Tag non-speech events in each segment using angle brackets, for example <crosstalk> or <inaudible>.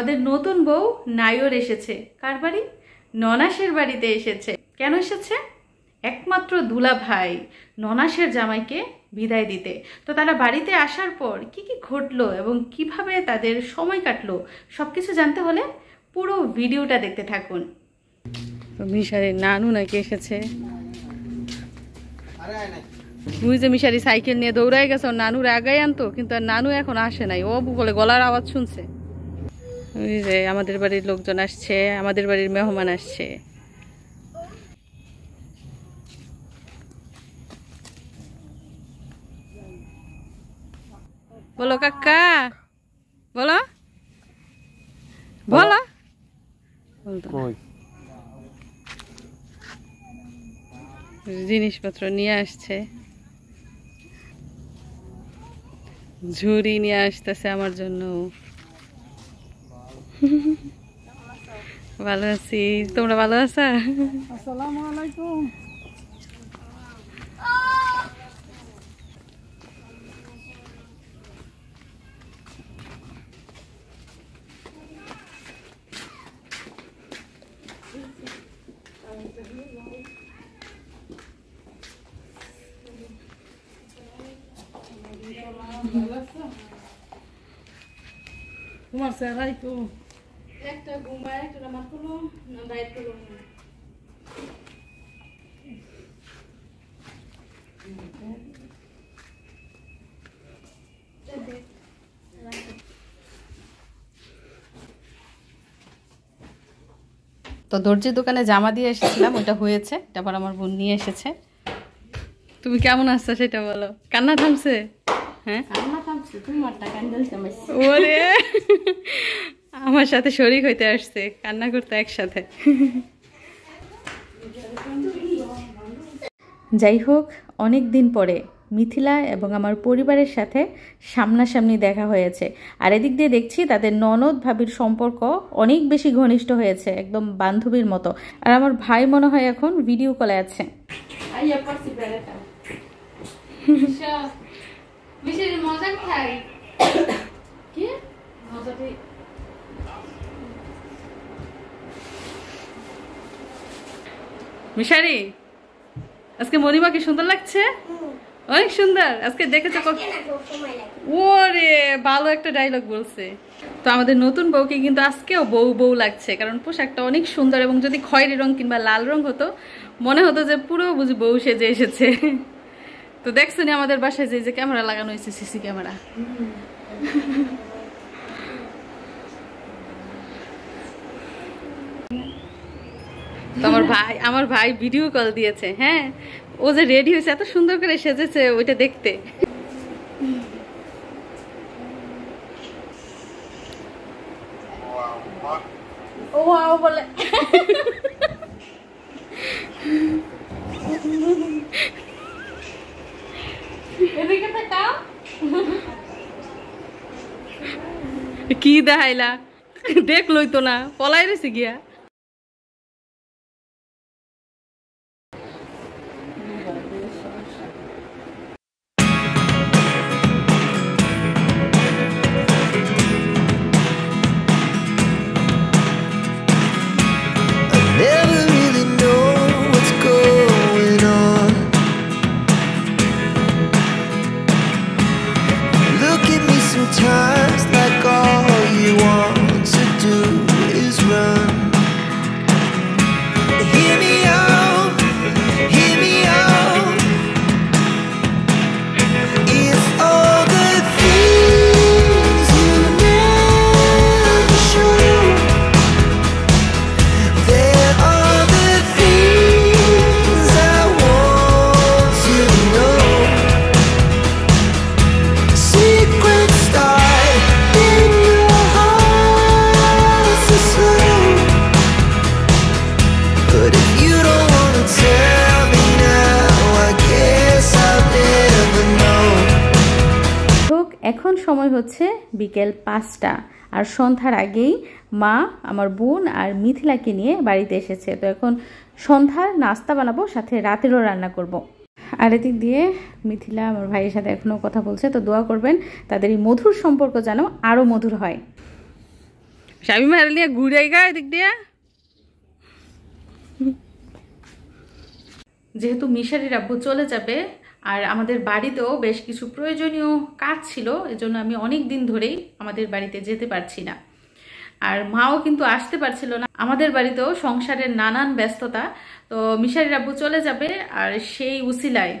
আমাদের নতুন বউ নায়র এসেছে কার বাড়ি ননাসের বাড়িতে এসেছে কেন এসেছে একমাত্র দুলা ভাই ননাসের জামাইকে বিদায় দিতে তো তারা বাড়িতে আসার পর কি কি ঘটলো এবং কিভাবে তাদের সময় কাটলো সব কিছু জানতে হলে পুরো ভিডিওটা দেখতে থাকুন মিশারের নানু নাকি এসেছে তুই যে মিশারি সাইকেল নিয়ে দৌড়াই গেছে নানুর আগে আনতো কিন্তু নানু এখন আসে নাই ও বলে গলার আওয়াজ শুনছে যে আমাদের বাড়ির লোকজন আসছে আমাদের বাড়ির মেহমান আসছে বলো কাকা বলো বলো জিনিসপত্র নিয়ে আসছে ঝুড়ি নিয়ে আসতেছে আমার জন্য <laughs> ভালো আছি তোমরা ভালো আছো আসসালামু আলাইকুম তোমার স্যার তো একটা ঘুমায় একটা নামাজ করলো ডায়েট করলো তো দর্জির দোকানে জামা দিয়ে এসেছিলাম ওইটা হয়েছে তারপর আমার বোন নিয়ে এসেছে তুমি কেমন আসছো সেটা বলো কান্না থামছে হ্যাঁ কান্না থামছে তুমি মারটা ক্যান্ডেল টাকা ওরে আমার সাথে শরিক হইতে আসছে কান্না করতে একসাথে যাই হোক অনেক দিন পরে মিথিলা এবং আমার পরিবারের সাথে সামনাসামনি দেখা হয়েছে আর এদিক দিয়ে দেখছি তাদের ননদ ভাবির সম্পর্ক অনেক বেশি ঘনিষ্ঠ হয়েছে একদম বান্ধবীর মতো আর আমার ভাই মনে হয় এখন ভিডিও কলে আছে আচ্ছা। মজা মিশারি আজকে মনিমা কি সুন্দর লাগছে অনেক সুন্দর আজকে দেখেছো ওরে ভালো একটা ডায়লগ বলছে তো আমাদের নতুন বউকে কিন্তু আজকেও বউ বউ লাগছে কারণ পোশাকটা অনেক সুন্দর এবং যদি খয়েরি রং কিংবা লাল রং হতো মনে হতো যে পুরো বুঝি বউ সেজে এসেছে তো দেখছেন আমাদের বাসায় যে যে ক্যামেরা লাগানো হয়েছে সিসি ক্যামেরা আমার ভাই আমার ভাই ভিডিও কল দিয়েছে হ্যাঁ ও যে রেডি হয়েছে এত সুন্দর করে সেজেছে ওইটা দেখতে কি দেখাইলা দেখলই তো না পলাই রেছি গিয়া এখন সময় হচ্ছে বিকেল পাঁচটা আর সন্ধ্যার আগেই মা আমার বোন আর মিথিলাকে নিয়ে বাড়িতে এসেছে তো এখন সন্ধ্যার নাস্তা বানাবো সাথে রাতেরও রান্না করব। আর এদিক দিয়ে মিথিলা আমার ভাইয়ের সাথে এখনও কথা বলছে তো দোয়া করবেন তাদের এই মধুর সম্পর্ক যেন আরও মধুর হয় স্বামী মারালিয়া ঘুরে গা এদিক দিয়ে যেহেতু মিশারির আব্বু চলে যাবে আর আমাদের বাড়িতেও বেশ কিছু প্রয়োজনীয় কাজ ছিল এজন্য আমি অনেক দিন ধরেই আমাদের বাড়িতে যেতে পারছি না আর মাও কিন্তু আসতে পারছিল না আমাদের বাড়িতেও সংসারের নানান ব্যস্ততা তো মিশারির আব্বু চলে যাবে আর সেই উসিলায়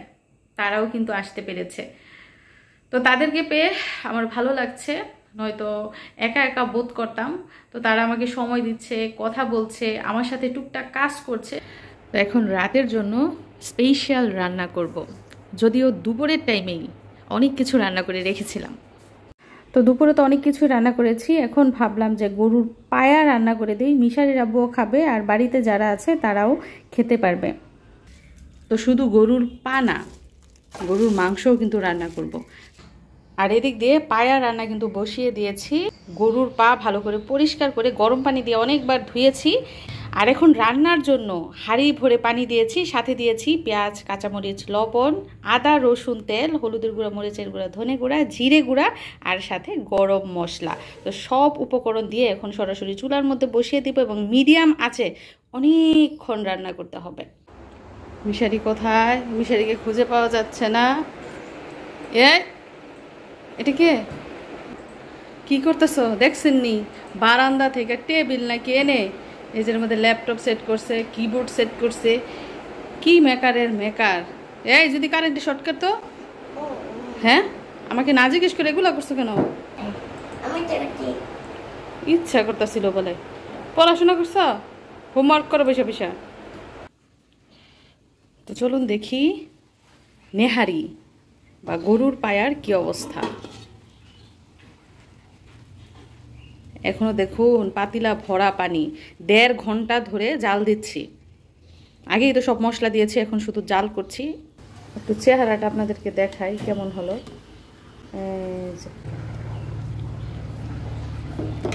তারাও কিন্তু আসতে পেরেছে তো তাদেরকে পেয়ে আমার ভালো লাগছে নয়তো একা একা বোধ করতাম তো তারা আমাকে সময় দিচ্ছে কথা বলছে আমার সাথে টুকটাক কাজ করছে তো এখন রাতের জন্য স্পেশাল রান্না করব। যদিও দুপুরের টাইমেই অনেক কিছু রান্না করে রেখেছিলাম তো দুপুরে তো অনেক কিছু রান্না করেছি এখন ভাবলাম যে গরুর পায়া রান্না করে দিই মিশারির আব্বুও খাবে আর বাড়িতে যারা আছে তারাও খেতে পারবে তো শুধু গরুর পা না গরুর মাংসও কিন্তু রান্না করব। আর এদিক দিয়ে পায়া রান্না কিন্তু বসিয়ে দিয়েছি গরুর পা ভালো করে পরিষ্কার করে গরম পানি দিয়ে অনেকবার ধুয়েছি আর এখন রান্নার জন্য হাঁড়ি ভরে পানি দিয়েছি সাথে দিয়েছি পেঁয়াজ কাঁচামরিচ লবণ আদা রসুন তেল হলুদের গুঁড়া মরিচের গুঁড়া ধনে গুঁড়া জিরে গুঁড়া আর সাথে গরম মশলা তো সব উপকরণ দিয়ে এখন সরাসরি চুলার মধ্যে বসিয়ে দিব এবং মিডিয়াম আছে অনেকক্ষণ রান্না করতে হবে মিশারি কোথায় মিশারিকে খুঁজে পাওয়া যাচ্ছে না এ এটা কে কি করতেছ নি বারান্দা থেকে টেবিল নাকি এনে নিজের মধ্যে ল্যাপটপ সেট করছে কিবোর্ড সেট করছে কি মেকারের মেকার এই যদি কারেন্টে শর্ট করতো হ্যাঁ আমাকে না জিজ্ঞেস করে এগুলো করছো কেন ইচ্ছা করতেছিল বলে পড়াশোনা করছ হোমওয়ার্ক করো বসে বসে তো চলুন দেখি নেহারি বা গরুর পায়ার কি অবস্থা এখনও দেখুন পাতিলা ভরা পানি দেড় ঘন্টা ধরে জাল দিচ্ছি আগেই তো সব মশলা দিয়েছি এখন শুধু জাল করছি একটু চেহারাটা আপনাদেরকে দেখাই কেমন হলো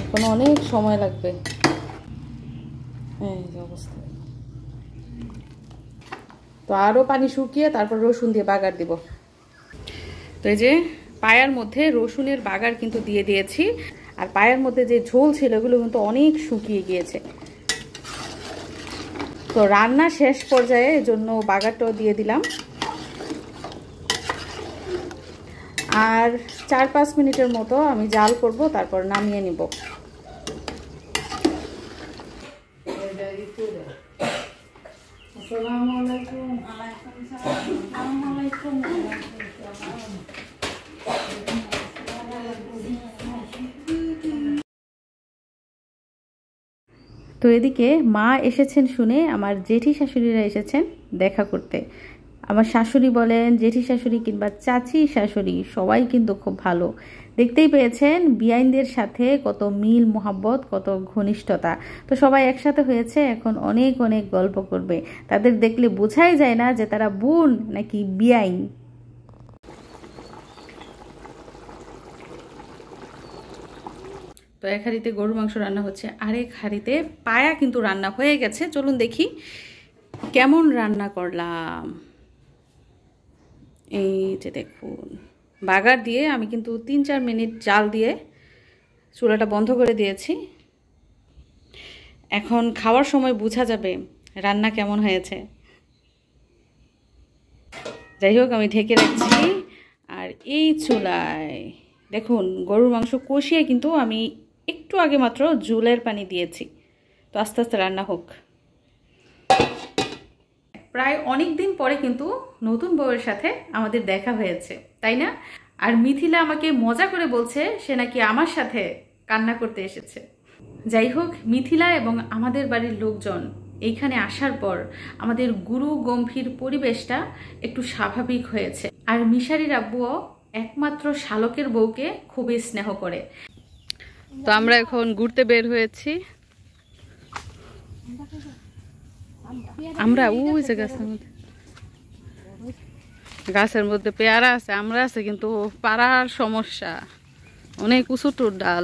এখনো অনেক সময় লাগবে অবস্থা তো আরও পানি শুকিয়ে তারপর রসুন দিয়ে বাগার দিব তো এই যে পায়ার মধ্যে রসুনের বাগার কিন্তু দিয়ে দিয়েছি আর পায়ের মধ্যে যে ঝোল ছিল ওগুলো কিন্তু অনেক শুকিয়ে গিয়েছে তো রান্না শেষ পর্যায়ে জন্য বাগারটাও দিয়ে দিলাম আর চার পাঁচ মিনিটের মতো আমি জাল করব তারপর নামিয়ে নিব তো এদিকে মা এসেছেন শুনে আমার জেঠি শাশুড়িরা এসেছেন দেখা করতে আমার শাশুড়ি বলেন জেঠি শাশুড়ি কিংবা চাচি শাশুড়ি সবাই কিন্তু খুব ভালো দেখতেই পেয়েছেন বিআইনদের সাথে কত মিল মোহাব্বত কত ঘনিষ্ঠতা তো সবাই একসাথে হয়েছে এখন অনেক অনেক গল্প করবে তাদের দেখলে বোঝাই যায় না যে তারা বোন নাকি বিআইন তো এক হাঁড়িতে গরুর মাংস রান্না হচ্ছে আরেক হাঁড়িতে পায়া কিন্তু রান্না হয়ে গেছে চলুন দেখি কেমন রান্না করলাম এই যে দেখুন বাগার দিয়ে আমি কিন্তু তিন চার মিনিট জাল দিয়ে চুলাটা বন্ধ করে দিয়েছি এখন খাওয়ার সময় বোঝা যাবে রান্না কেমন হয়েছে যাই হোক আমি ঢেকে রাখছি আর এই চুলায় দেখুন গরুর মাংস কষিয়ে কিন্তু আমি একটু আগে মাত্র জুলের পানি দিয়েছি তো আস্তে আস্তে রান্না হোক প্রায় অনেক দিন পরে কিন্তু নতুন বউয়ের সাথে আমাদের দেখা হয়েছে তাই না আর মিথিলা আমাকে মজা করে বলছে সে নাকি আমার সাথে কান্না করতে এসেছে যাই হোক মিথিলা এবং আমাদের বাড়ির লোকজন এইখানে আসার পর আমাদের গুরু গম্ভীর পরিবেশটা একটু স্বাভাবিক হয়েছে আর মিশারির আব্বুও একমাত্র শালকের বউকে খুবই স্নেহ করে তো আমরা এখন ঘুরতে বের হয়েছি আমরা ওই যে গাছের মধ্যে গাছের মধ্যে পেয়ারা আছে আমরা আছে কিন্তু পাড়ার সমস্যা অনেক উঁচুটুর ডাল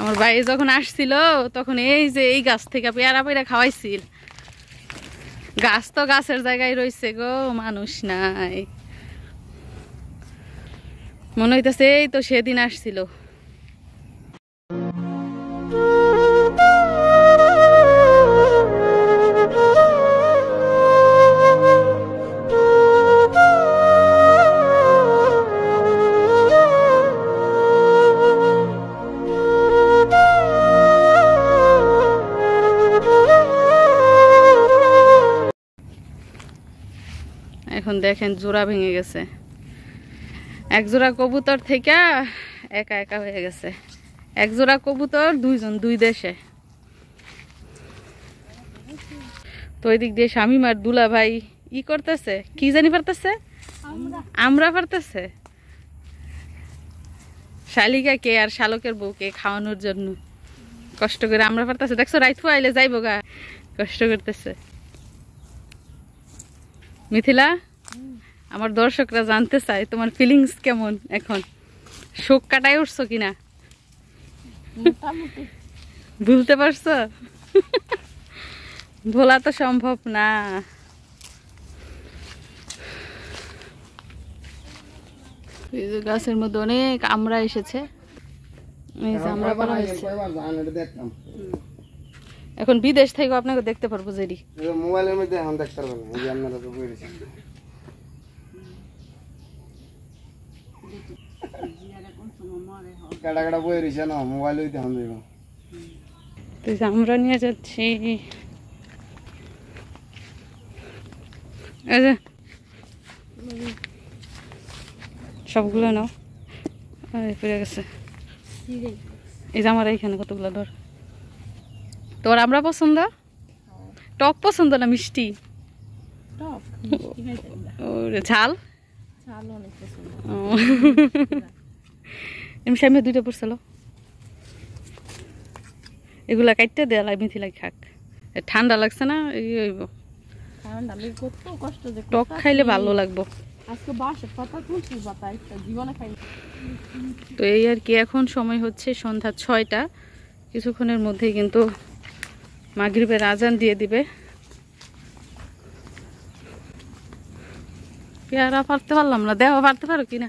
আমার ভাই যখন আসছিল তখন এই যে এই গাছ থেকে পেয়ারা পেয়ারা খাওয়াইছিল গাছ তো গাছের জায়গায় রয়েছে গো মানুষ নাই মনে হইতেছে এই তো সেদিন আসছিল এখন দেখেন জোড়া ভেঙে গেছে এক জোড়া কবুতর থেকে একা একা হয়ে গেছে এক জোড়া কবুতর দুইজন দুই দেশে তো ওই দিক দিয়ে শামিমার দুলা ভাই ই করতেছে কি জানি পারতেছে আমরা পারতেছে শালিকা কে আর শালকের বউকে খাওয়ানোর জন্য কষ্ট করে আমরা পারতেছে দেখছো রাইথু আইলে যাইব গা কষ্ট করতেছে মিথিলা আমার দর্শকরা জানতে চায় তোমার ফিলিংস কেমন এখন শোক কাটায় উঠছো কিনা ভুলতে পারছো ভোলা তো সম্ভব না গাছের মধ্যে অনেক আমরা এসেছে এখন বিদেশ থেকে আপনাকে দেখতে পারবো জেরি মোবাইলের মধ্যে দেখতে পারবেন আপনারা তো বই রইছে না মোবাইল হইতে হাম তো আমরা নিয়ে যাচ্ছি সবগুলো নাও গেছে এই যে আমার এইখানে কতগুলো ধর তোর আমরা পছন্দ টক পছন্দ না মিষ্টি ঝাল ঝাল অনেক পছন্দ <laughs> এমনি সামনে দুইটা পড়ছিল এগুলা কাটতে দেয়াল আমি থিলাই খাক ঠান্ডা লাগছে না টক খাইলে ভালো লাগবো তো এই আর কি এখন সময় হচ্ছে সন্ধ্যা ছয়টা কিছুক্ষণের মধ্যেই কিন্তু মাগরীবের আজান দিয়ে দিবে পেয়ারা পারতে পারলাম না দেওয়া পারতে পারো কিনা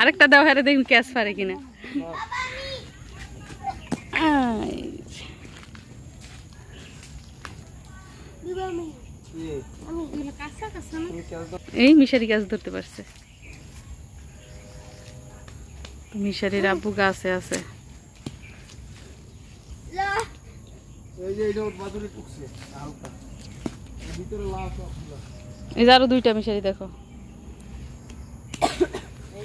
আরেকটা দাও হারে দেখুন ক্যাশ পারে কিনা এই মিশারি গাছ ধরতে পারছে মিশারির আব্বু গাছে আছে এই যে আরো দুইটা মিশারি দেখো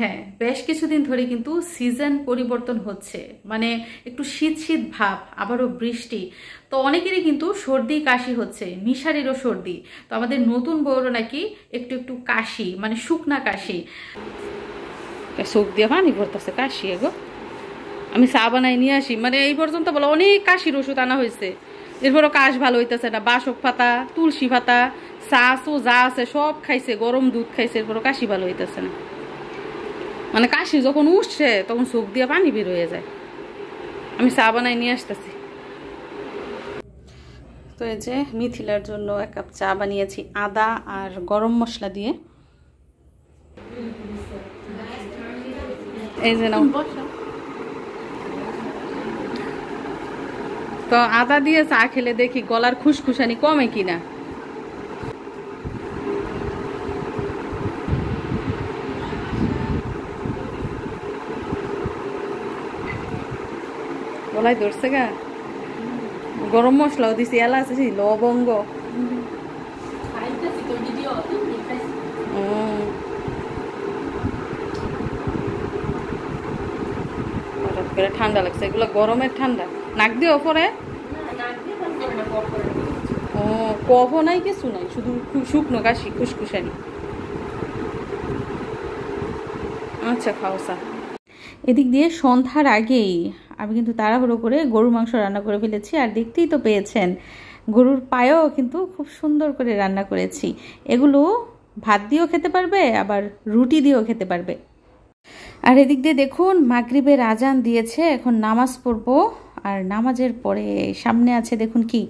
হ্যাঁ বেশ কিছুদিন ধরে কিন্তু সিজন পরিবর্তন হচ্ছে মানে একটু শীত শীত ভাব আবারও বৃষ্টি তো অনেকেরই কিন্তু সর্দি কাশি হচ্ছে মিশারেরও সর্দি তো আমাদের নতুন বউরও নাকি একটু একটু কাশি মানে শুকনা কাশি চোখ দিয়ে পানি পড়তেছে কাশি এগো আমি চা বানাই নিয়ে আসি মানে এই পর্যন্ত বলো অনেক কাশির ওষুধ আনা হয়েছে এরপরও কাশ ভালো হইতেছে না বাসক পাতা তুলসী পাতা চা চো যা আছে সব খাইছে গরম দুধ খাইছে এরপরও কাশি ভালো হইতেছে না মানে কাশি যখন উঠছে তখন সুখ দিয়ে পানি বের হয়ে যায় আমি চা বানাই নিয়ে আসতেছি তো এই যে মিথিলার জন্য এক কাপ চা বানিয়েছি আদা আর গরম মশলা দিয়ে এই যে তো আদা দিয়ে চা খেলে দেখি গলার খুশখুশানি কমে কিনা গলায় ধরছে গা গরম মশলাও দিছি এলাচ আছে লবঙ্গ হঠাৎ করে ঠান্ডা লাগছে এগুলো গরমের ঠান্ডা নাক দিয়ে পরে ও কফও নাই কিছু নাই শুধু শুকনো কাশি খুসখুসানি আচ্ছা খাওসা এদিক দিয়ে সন্ধ্যার আগেই আমি কিন্তু তাড়াহুড়ো করে গরুর মাংস রান্না করে ফেলেছি আর দেখতেই তো পেয়েছেন গরুর পায়েও কিন্তু খুব সুন্দর করে রান্না করেছি এগুলো ভাত দিয়েও খেতে পারবে আবার রুটি দিয়েও খেতে পারবে আর এদিক দিয়ে দেখুন মাগরিবের আজান দিয়েছে এখন নামাজ পড়ব আর নামাজের পরে সামনে আছে দেখুন কি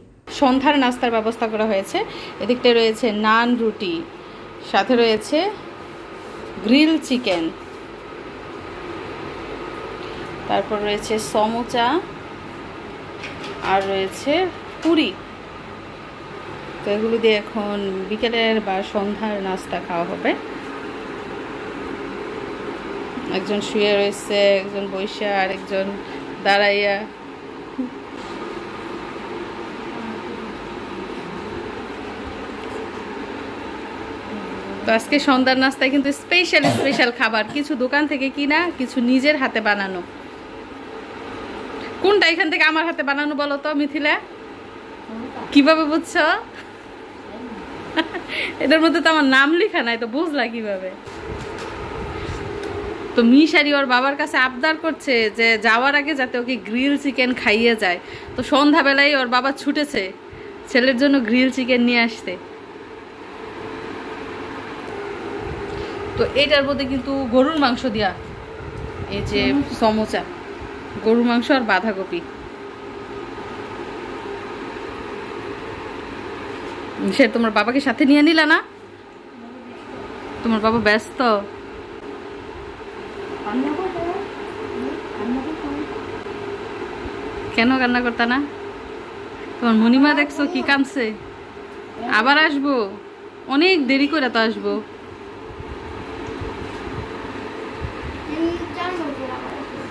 সন্ধ্যার নাস্তার ব্যবস্থা করা হয়েছে এদিকটা রয়েছে নান রুটি সাথে রয়েছে গ্রিল চিকেন তারপর রয়েছে সমোচা আর রয়েছে পুরি তো এগুলো দিয়ে এখন বিকেলের বা সন্ধ্যার নাস্তা খাওয়া হবে একজন শুয়ে রয়েছে একজন বৈশা আর একজন দাঁড়াইয়া তো আজকে সন্ধ্যার নাস্তায় কিন্তু স্পেশাল স্পেশাল খাবার কিছু দোকান থেকে কিনা কিছু নিজের হাতে বানানো কোনটা এখান থেকে আমার হাতে বানানো বলো তো মিথিলা কিভাবে বুঝছো এদের মধ্যে তো আমার নাম লেখা নাই তো বুঝলা কিভাবে তো মিশারি ওর বাবার কাছে আবদার করছে যে যাওয়ার আগে যাতে ওকে গ্রিল চিকেন খাইয়ে যায় তো সন্ধ্যাবেলায় ওর বাবা ছুটেছে ছেলের জন্য গ্রিল চিকেন নিয়ে আসতে তো এটার মধ্যে কিন্তু গরুর মাংস দিয়া এই যে সমোচা গরু মাংস আর বাঁধাকপি সে তোমার বাবাকে সাথে নিয়ে নিলা না তোমার বাবা ব্যস্ত কেন কান্না করতা না তোমার মনিমা দেখছো কি কামছে আবার আসবো অনেক দেরি করে তো আসবো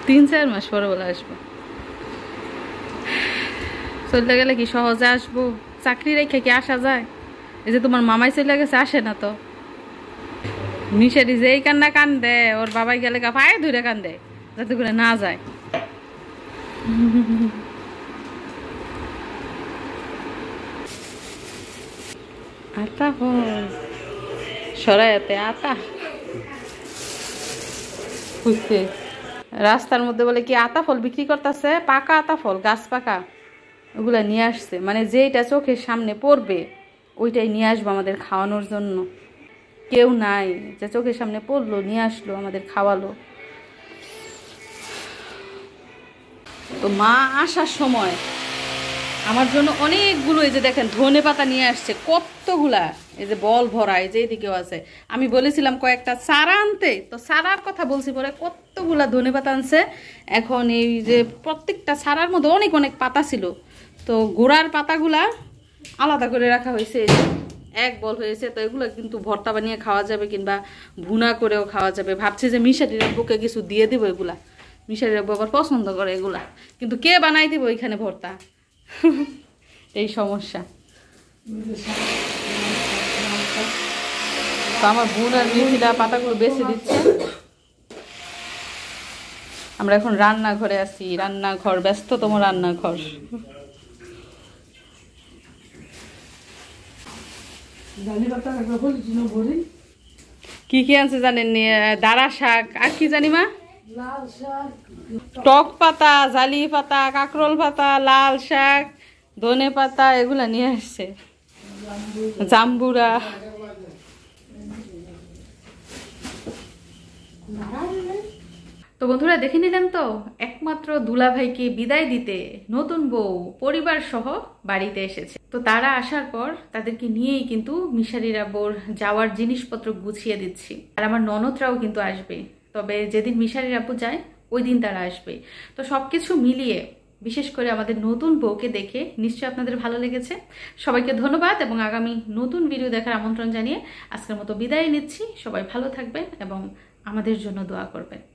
তিন চার মাস পরে বলে আসবো চলতে গেলে কি সহজে আসবো চাকরি রেখে কি আসা যায় এই যে তোমার মামাই চলে গেছে আসে না তো মিশারি যেই কান্না কান্দে ওর বাবাই গেলে গা পায়ে ধরে কান্দে যাতে করে না যায় আতা সরাইতে আতা বুঝতে রাস্তার মধ্যে বলে কি আতা ফল বিক্রি করতেছে পাকা আতা ফল গাছ পাকা ওগুলা নিয়ে আসছে মানে যেটা চোখের সামনে পড়বে ওইটাই নিয়ে আসবো আমাদের খাওয়ানোর জন্য কেউ নাই যে চোখের সামনে পড়লো নিয়ে আসলো আমাদের খাওয়ালো তো মা আসার সময় আমার জন্য অনেকগুলো এই যে দেখেন ধনে পাতা নিয়ে আসছে কতগুলা এই যে বল ভরা এই যে এদিকেও আছে আমি বলেছিলাম কয়েকটা সারা আনতে তো সারার কথা বলছি পরে কতগুলা ধনে পাতা আনছে এখন এই যে প্রত্যেকটা সারার মধ্যে অনেক অনেক পাতা ছিল তো গোড়ার পাতাগুলা আলাদা করে রাখা হয়েছে এক বল হয়েছে তো এগুলো কিন্তু ভর্তা বানিয়ে খাওয়া যাবে কিংবা ভুনা করেও খাওয়া যাবে ভাবছি যে মিশাটির বুকে কিছু দিয়ে দিব এগুলা মিশারি আব্বু আবার পছন্দ করে এগুলা কিন্তু কে বানাই দিব ওইখানে ভর্তা এই সমস্যা আমার বোন আর মিথিলা পাতাগুলো বেছে দিচ্ছে আমরা এখন রান্নাঘরে আছি রান্নাঘর ব্যস্ততম রান্নাঘর কি কি আনছে জানেন দাঁড়া শাক আর কি জানি মা লাল শাক টক পাতা জালি পাতা কাঁকরোল পাতা লাল শাক ধনে পাতা এগুলো নিয়ে আসছে জাম্বুরা তো বন্ধুরা দেখে নিলেন তো একমাত্র ভাইকে বিদায় দিতে নতুন বউ পরিবার সহ বাড়িতে এসেছে তো তারা আসার পর তাদেরকে নিয়েই কিন্তু মিশারিরা বোর যাওয়ার জিনিসপত্র গুছিয়ে দিচ্ছি আর আমার ননদরাও কিন্তু আসবে তবে যেদিন মিশারির আপু যায় ওই দিন তারা আসবে তো সব কিছু মিলিয়ে বিশেষ করে আমাদের নতুন বউকে দেখে নিশ্চয়ই আপনাদের ভালো লেগেছে সবাইকে ধন্যবাদ এবং আগামী নতুন ভিডিও দেখার আমন্ত্রণ জানিয়ে আজকের মতো বিদায় নিচ্ছি সবাই ভালো থাকবেন এবং আমাদের জন্য দোয়া করবেন